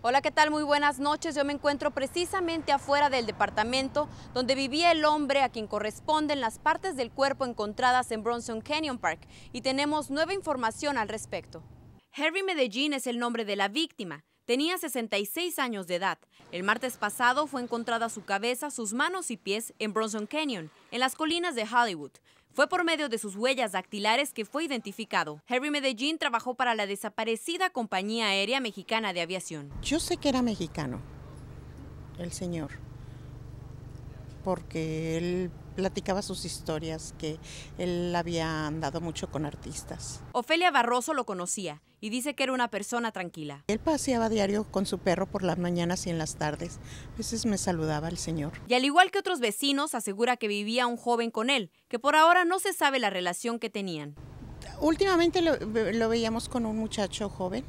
Hola, ¿qué tal? Muy buenas noches. Yo me encuentro precisamente afuera del departamento donde vivía el hombre a quien corresponden las partes del cuerpo encontradas en Bronson Canyon Park y tenemos nueva información al respecto. Harry Medellín es el nombre de la víctima. Tenía 66 años de edad. El martes pasado fue encontrada su cabeza, sus manos y pies en Bronson Canyon, en las colinas de Hollywood. Fue por medio de sus huellas dactilares que fue identificado. Harry Medellín trabajó para la desaparecida Compañía Aérea Mexicana de Aviación. Yo sé que era mexicano, el señor, porque él platicaba sus historias, que él había andado mucho con artistas. Ofelia Barroso lo conocía y dice que era una persona tranquila. Él paseaba diario con su perro por las mañanas y en las tardes. A veces me saludaba el señor. Y al igual que otros vecinos, asegura que vivía un joven con él, que por ahora no se sabe la relación que tenían. Últimamente lo, lo veíamos con un muchacho joven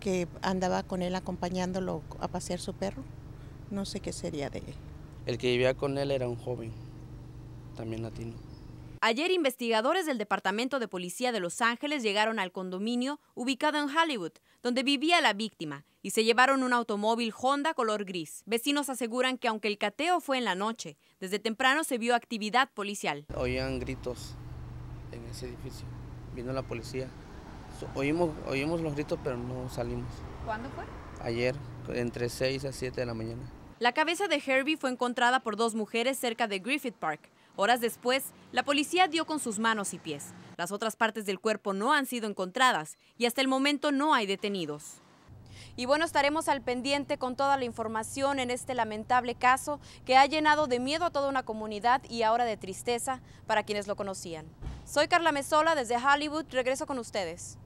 que andaba con él acompañándolo a pasear su perro. No sé qué sería de él. El que vivía con él era un joven, también latino. Ayer investigadores del Departamento de Policía de Los Ángeles llegaron al condominio ubicado en Hollywood, donde vivía la víctima, y se llevaron un automóvil Honda color gris. Vecinos aseguran que aunque el cateo fue en la noche, desde temprano se vio actividad policial. Oían gritos en ese edificio. Vino la policía. Oímos, los gritos, pero no salimos. ¿Cuándo fue? Ayer, entre 6 a 7 de la mañana. La cabeza de Herbie fue encontrada por dos mujeres cerca de Griffith Park. Horas después, la policía dio con sus manos y pies. Las otras partes del cuerpo no han sido encontradas y hasta el momento no hay detenidos. Y bueno, estaremos al pendiente con toda la información en este lamentable caso que ha llenado de miedo a toda una comunidad y ahora de tristeza para quienes lo conocían. Soy Carla Mesola desde Hollywood, regreso con ustedes.